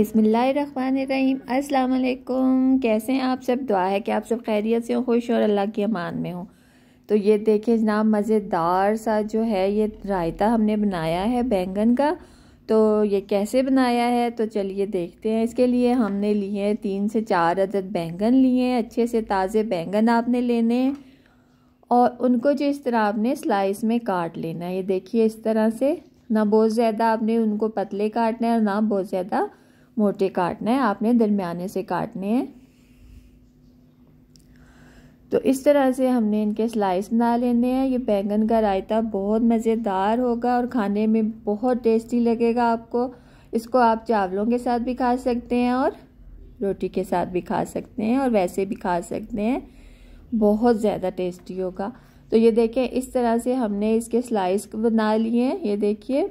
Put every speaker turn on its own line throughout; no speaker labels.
बिसमीम अस्सलाम कैसे हैं आप सब दुआ है कि आप सब खैरियत से हो खुश और अल्लाह के अमान में हो तो ये देखिए जनाब मज़ेदार सा जो है ये रायता हमने बनाया है बैंगन का तो ये कैसे बनाया है तो चलिए देखते हैं इसके लिए हमने लिए हैं तीन से चार अदद बैंगन लिए हैं अच्छे से ताज़े बैंगन आपने लेने हैं और उनको जो इस तरह आपने स्लाइस में काट लेना है ये देखिए इस तरह से ना बहुत ज़्यादा आपने उनको पतले काटना है और ना बहुत ज़्यादा मोटे काटना है आपने दरमियाने से काटने हैं तो इस तरह से हमने इनके स्लाइस बना लेने हैं ये बैंगन का रायता बहुत मज़ेदार होगा और खाने में बहुत टेस्टी लगेगा आपको इसको आप चावलों के साथ भी खा सकते हैं और रोटी के साथ भी खा सकते हैं और वैसे भी खा सकते हैं बहुत ज़्यादा टेस्टी होगा तो ये देखें इस तरह से हमने इसके स्लाइस बना लिए हैं ये देखिए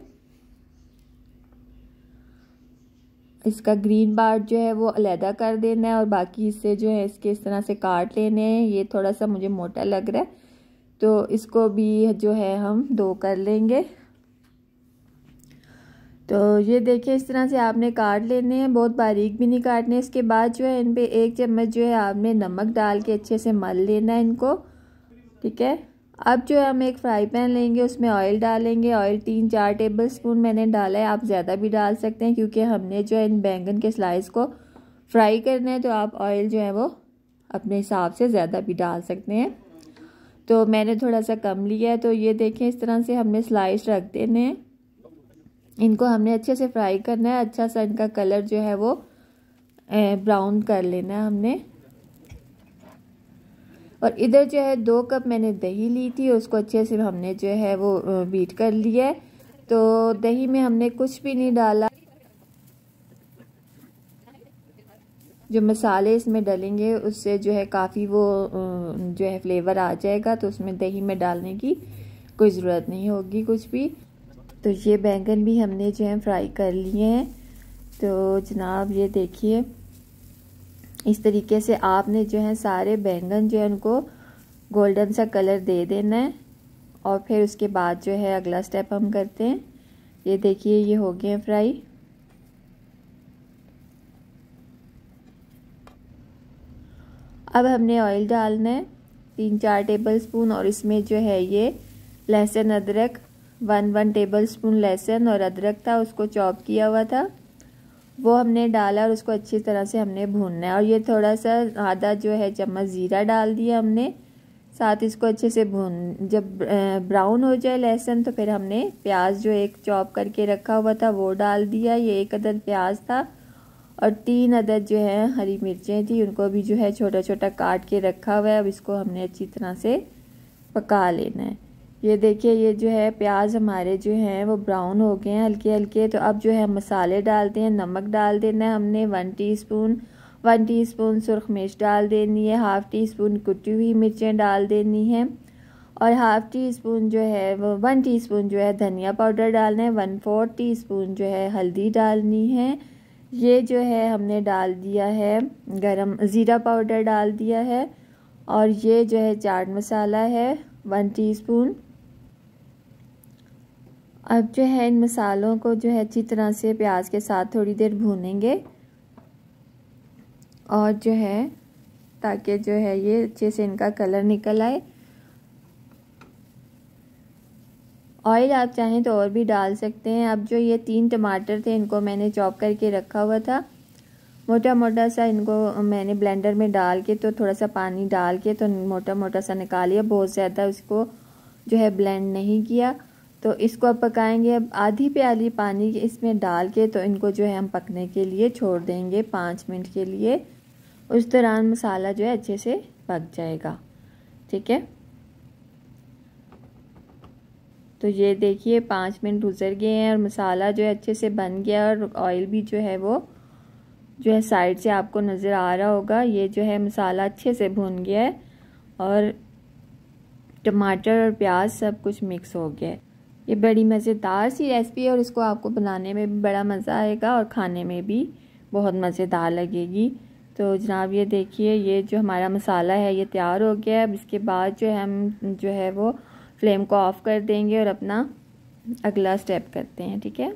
इसका ग्रीन पार्ट जो है वो अलहदा कर देना है और बाकी हिस्से जो है इसके इस तरह से काट लेने हैं ये थोड़ा सा मुझे मोटा लग रहा है तो इसको भी जो है हम दो कर लेंगे तो ये देखिए इस तरह से आपने काट लेने हैं बहुत बारीक भी नहीं काटने इसके बाद जो है इन पर एक चम्मच जो है आपने नमक डाल के अच्छे से मल लेना है इनको ठीक है अब जो है हम एक फ्राई पैन लेंगे उसमें ऑयल डालेंगे ऑयल तीन चार टेबल स्पून मैंने डाला है आप ज़्यादा भी डाल सकते हैं क्योंकि हमने जो है इन बैंगन के स्लाइस को फ्राई करना है तो आप ऑयल जो है वो अपने हिसाब से ज़्यादा भी डाल सकते हैं तो मैंने थोड़ा सा कम लिया है तो ये देखें इस तरह से हमने स्लाइस रख देने हैं इनको हमने अच्छे से फ्राई करना है अच्छा सा इनका कलर जो है वो ब्राउन कर लेना है हमने और इधर जो है दो कप मैंने दही ली थी उसको अच्छे से हमने जो है वो बीट कर लिया है तो दही में हमने कुछ भी नहीं डाला जो मसाले इसमें डलेंगे उससे जो है काफ़ी वो जो है फ्लेवर आ जाएगा तो उसमें दही में डालने की कोई ज़रूरत नहीं होगी कुछ भी तो ये बैंगन भी हमने जो है फ्राई कर लिए हैं तो जनाब ये देखिए इस तरीके से आपने जो है सारे बैंगन जो है उनको गोल्डन सा कलर दे देना है और फिर उसके बाद जो है अगला स्टेप हम करते हैं ये देखिए ये हो गए हैं फ्राई अब हमने ऑयल डालना है तीन चार टेबल स्पून और इसमें जो है ये लहसुन अदरक वन वन टेबल स्पून लहसुन और अदरक था उसको चॉप किया हुआ था वो हमने डाला और उसको अच्छी तरह से हमने भूनना है और ये थोड़ा सा आधा जो है चम्मच ज़ीरा डाल दिया हमने साथ इसको अच्छे से भून जब ब्राउन हो जाए लहसुन तो फिर हमने प्याज जो एक चॉप करके रखा हुआ था वो डाल दिया ये एक अदद प्याज था और तीन अदद जो है हरी मिर्चें थी उनको भी जो है छोटा छोटा काट के रखा हुआ है अब इसको हमने अच्छी तरह से पका लेना है ये देखिए ये जो है प्याज हमारे जो हैं वो ब्राउन हो गए हैं हल्के हल्के तो अब जो है मसाले डालते हैं नमक डाल देना है हमने one teaspoon one teaspoon सुरख मिर्च डाल देनी है हाफ़ टी स्पून कुटी हुई मिर्चें डाल देनी है और हाफ़ टी स्पून जो है वो वन टी स्पून जो है धनिया पाउडर डालना है वन फोर टी स्पून जो है हल्दी डालनी है ये जो है हमने डाल दिया है गरम ज़ीरा पाउडर डाल दिया है और ये जो है चाट मसाला है वन टीस्पून अब जो है इन मसालों को जो है अच्छी तरह से प्याज के साथ थोड़ी देर भूनेंगे और जो है ताकि जो है ये अच्छे से इनका कलर निकल आए ऑयल आप चाहें तो और भी डाल सकते हैं अब जो ये तीन टमाटर थे इनको मैंने चॉप करके रखा हुआ था मोटा मोटा सा इनको मैंने ब्लेंडर में डाल के तो थोड़ा सा पानी डाल के तो मोटा मोटा सा लिया बहुत ज़्यादा उसको जो है ब्लेंड नहीं किया तो इसको अब पकाएंगे अब आधी प्याली पानी इसमें डाल के तो इनको जो है हम पकने के लिए छोड़ देंगे पाँच मिनट के लिए उस दौरान मसाला जो है अच्छे से पक जाएगा ठीक है तो ये देखिए पाँच मिनट गुजर गए हैं और मसाला जो है अच्छे से बन गया और ऑयल भी जो है वो जो है साइड से आपको नज़र आ रहा होगा ये जो है मसाला अच्छे से भुन गया है और टमाटर और प्याज सब कुछ मिक्स हो गया है ये बड़ी मज़ेदार सी रेसिपी है और इसको आपको बनाने में भी बड़ा मज़ा आएगा और खाने में भी बहुत मज़ेदार लगेगी तो जनाब ये देखिए ये जो हमारा मसाला है ये तैयार हो गया है अब इसके बाद जो है हम जो है वो फ्लेम को ऑफ़ कर देंगे और अपना अगला स्टेप करते हैं ठीक है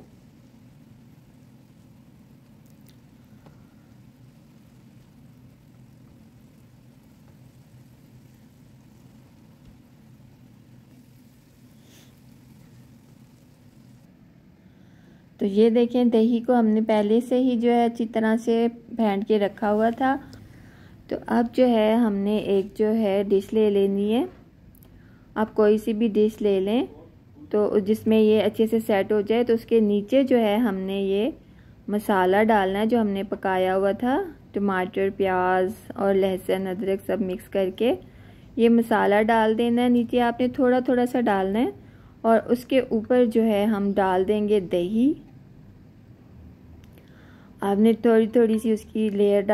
तो ये देखें दही को हमने पहले से ही जो है अच्छी तरह से फेंट के रखा हुआ था तो अब जो है हमने एक जो है डिश ले लेनी है आप कोई सी भी डिश ले लें तो जिसमें ये अच्छे से सेट हो जाए तो उसके नीचे जो है हमने ये मसाला डालना है जो हमने पकाया हुआ था टमाटर प्याज और लहसुन अदरक सब मिक्स करके ये मसाला डाल देना है नीचे आपने थोड़ा थोड़ा सा डालना है और उसके ऊपर जो है हम डाल देंगे दही आपने थोड़ी थोड़ी सी उसकी लेयर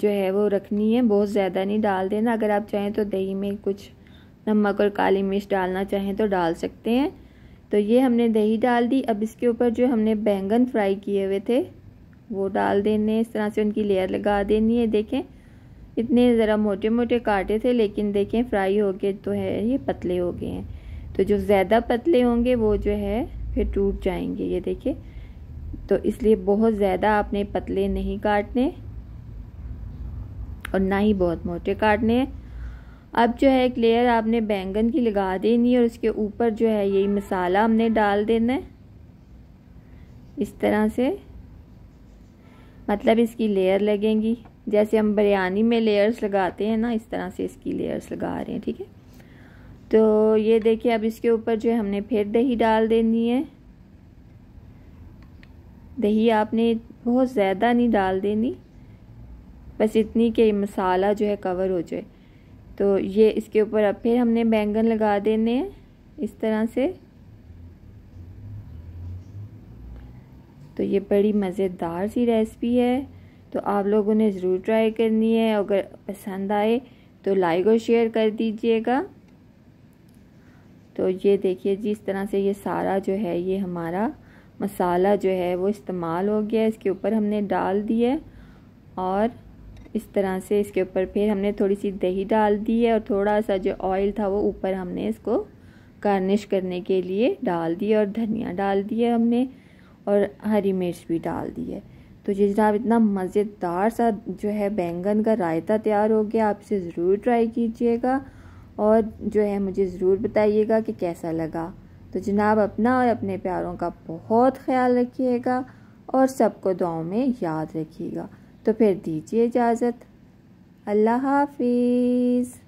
जो है वो रखनी है बहुत ज़्यादा नहीं डाल देना अगर आप चाहें तो दही में कुछ नमक और काली मिर्च डालना चाहें तो डाल सकते हैं तो ये हमने दही डाल दी अब इसके ऊपर जो हमने बैंगन फ्राई किए हुए थे वो डाल देने इस तरह से उनकी लेयर लगा देनी है देखें इतने ज़रा मोटे मोटे काटे थे लेकिन देखें फ्राई हो गए तो है ये पतले हो गए हैं तो जो ज़्यादा पतले होंगे वो जो है फिर टूट जाएंगे ये देखें तो इसलिए बहुत ज़्यादा आपने पतले नहीं काटने और ना ही बहुत मोटे काटने अब जो है एक लेयर आपने बैंगन की लगा देनी है और उसके ऊपर जो है यही मसाला हमने डाल देना है इस तरह से मतलब इसकी लेयर लगेंगी जैसे हम बिरयानी में लेयर्स लगाते हैं ना इस तरह से इसकी लेयर्स लगा रहे हैं ठीक है तो ये देखिए अब इसके ऊपर जो है हमने फिर दही डाल देनी है दही आपने बहुत ज़्यादा नहीं डाल देनी बस इतनी कि मसाला जो है कवर हो जाए तो ये इसके ऊपर अब फिर हमने बैंगन लगा देने हैं इस तरह से तो ये बड़ी मज़ेदार सी रेसिपी है तो आप लोगों ने ज़रूर ट्राई करनी है अगर पसंद आए तो लाइक और शेयर कर दीजिएगा तो ये देखिए जी इस तरह से ये सारा जो है ये हमारा मसाला जो है वो इस्तेमाल हो गया इसके ऊपर हमने डाल दिया और इस तरह से इसके ऊपर फिर हमने थोड़ी सी दही डाल दी है और थोड़ा सा जो ऑयल था वो ऊपर हमने इसको गार्निश करने के लिए डाल दी और धनिया डाल दिया हमने और हरी मिर्च भी डाल दी है तो जिस जनाब इतना मज़ेदार सा जो है बैंगन का रायता तैयार हो गया आप इसे ज़रूर ट्राई कीजिएगा और जो है मुझे ज़रूर बताइएगा कि कैसा लगा तो जनाब अपना और अपने प्यारों का बहुत ख्याल रखिएगा और सबको दुआओं में याद रखिएगा तो फिर दीजिए इजाज़त अल्लाह हाफिज़